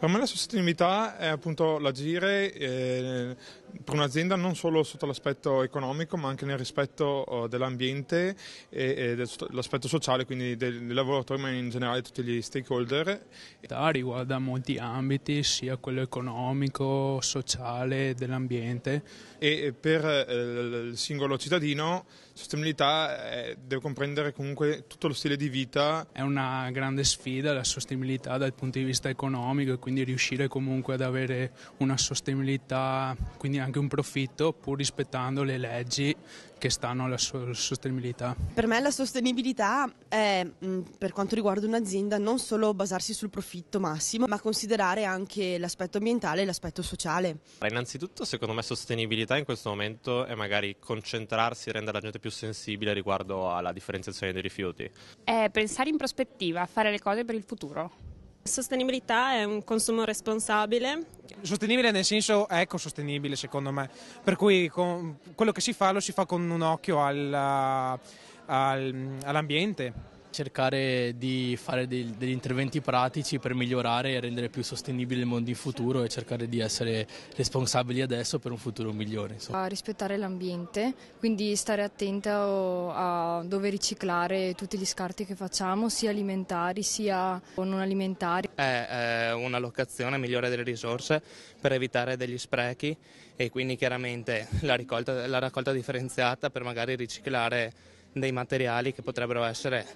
Per me la sostenibilità è appunto l'agire eh, per un'azienda non solo sotto l'aspetto economico ma anche nel rispetto oh, dell'ambiente e, dell'aspetto sociale, quindi dei, dei lavoratori ma in generale tutti gli stakeholder. Riguarda molti ambiti, sia quello economico, sociale, dell'ambiente. E per eh, il singolo cittadino sostenibilità eh, deve comprendere comunque tutto lo stile di vita. È una grande sfida la sostenibilità dal punto di vista economico e quindi riuscire comunque ad avere una sostenibilità, quindi anche un profitto, pur rispettando le leggi che stanno alla so- sostenibilità. Per me la sostenibilità è, mm, per quanto riguarda un'azienda, non solo basarsi sul profitto massimo, ma considerare anche l'aspetto ambientale e l'aspetto sociale. Innanzitutto, secondo me, sostenibilità in questo momento è magari concentrarsi e rendere la gente più più sensibile riguardo alla differenziazione dei rifiuti? È pensare in prospettiva, fare le cose per il futuro. Sostenibilità è un consumo responsabile. Sostenibile nel senso ecosostenibile secondo me, per cui con, quello che si fa lo si fa con un occhio al, al, all'ambiente cercare di fare dei, degli interventi pratici per migliorare e rendere più sostenibile il mondo in futuro e cercare di essere responsabili adesso per un futuro migliore. Insomma. A rispettare l'ambiente, quindi stare attento a dove riciclare tutti gli scarti che facciamo, sia alimentari sia non alimentari. È eh, una locazione migliore delle risorse per evitare degli sprechi e quindi chiaramente la, raccolta, la raccolta differenziata per magari riciclare dei materiali che potrebbero essere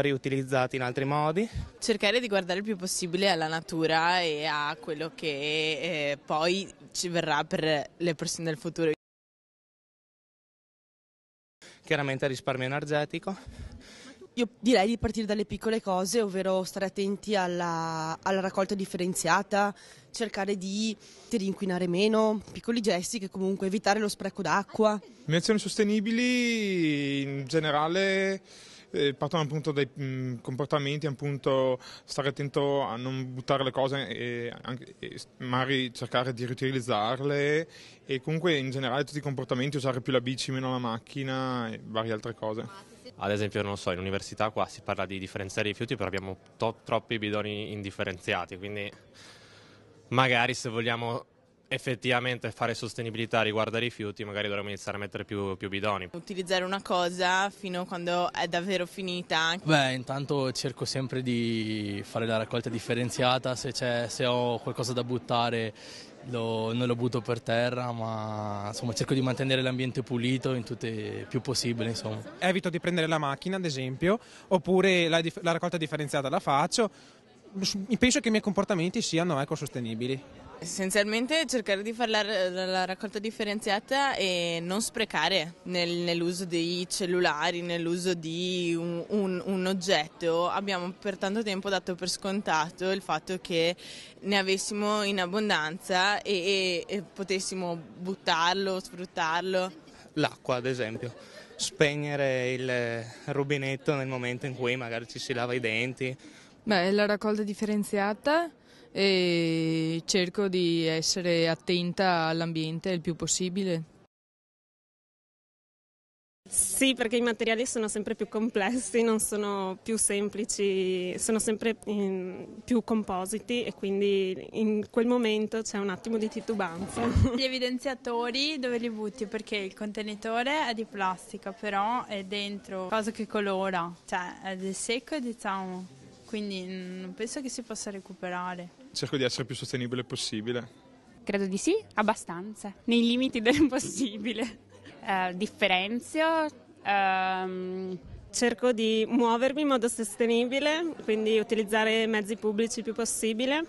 riutilizzati in altri modi. Cercare di guardare il più possibile alla natura e a quello che eh, poi ci verrà per le persone del futuro. Chiaramente risparmio energetico. Io direi di partire dalle piccole cose, ovvero stare attenti alla, alla raccolta differenziata, cercare di rinquinare meno, piccoli gesti che comunque evitare lo spreco d'acqua. Le azioni sostenibili in generale eh, partono appunto dai mh, comportamenti, appunto stare attento a non buttare le cose e, anche, e magari cercare di riutilizzarle e comunque in generale tutti i comportamenti, usare più la bici, meno la macchina e varie altre cose. Ad esempio, non so, in università qua si parla di differenziare i rifiuti, però abbiamo troppi bidoni indifferenziati, quindi magari se vogliamo effettivamente fare sostenibilità riguardo ai rifiuti magari dovremmo iniziare a mettere più, più, bidoni. Utilizzare una cosa fino a quando è davvero finita. Beh, intanto cerco sempre di fare la raccolta differenziata, se, se ho qualcosa da buttare lo, non lo butto per terra, ma insomma, cerco di mantenere l'ambiente pulito in tutte, più possibile. Insomma. Evito di prendere la macchina, ad esempio, oppure la, la raccolta differenziata la faccio. Penso che i miei comportamenti siano ecosostenibili. Essenzialmente cercare di fare la, la raccolta differenziata e non sprecare nel, nell'uso dei cellulari, nell'uso di un, un, un, oggetto. Abbiamo per tanto tempo dato per scontato il fatto che ne avessimo in abbondanza e, e, e potessimo buttarlo, sfruttarlo. L'acqua ad esempio, spegnere il rubinetto nel momento in cui magari ci si lava i denti Beh, la raccolta differenziata e cerco di essere attenta all'ambiente il più possibile. Sì, perché i materiali sono sempre più complessi, non sono più semplici, sono sempre ehm, più compositi e quindi in quel momento c'è un attimo di titubanza. Gli evidenziatori dove li butti? Perché il contenitore è di plastica, però è dentro cosa che colora, cioè è del secco diciamo quindi non mm, penso che si possa recuperare. Cerco di essere più sostenibile possibile. Credo di sì, abbastanza, nei limiti del possibile. Uh, differenzio, um... cerco di muovermi in modo sostenibile, quindi utilizzare mezzi pubblici il più possibile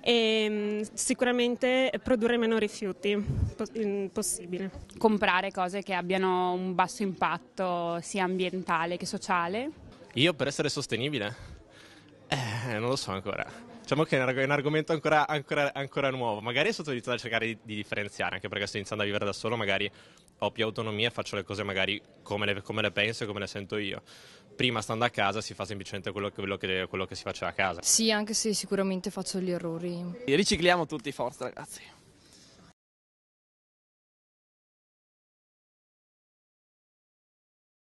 e um, sicuramente produrre meno rifiuti po- possibile. Comprare cose che abbiano un basso impatto sia ambientale che sociale. Io per essere sostenibile eh, non lo so ancora. Diciamo che è un argomento ancora, ancora, ancora nuovo. Magari è stato iniziato a cercare di, di, differenziare, anche perché sto iniziando a vivere da solo, magari ho più autonomia e faccio le cose magari come le, come le penso e come le sento io. Prima stando a casa si fa semplicemente quello che, quello, che, quello che si faceva a casa. Sì, anche se sicuramente faccio gli errori. Ricicliamo tutti, forza ragazzi.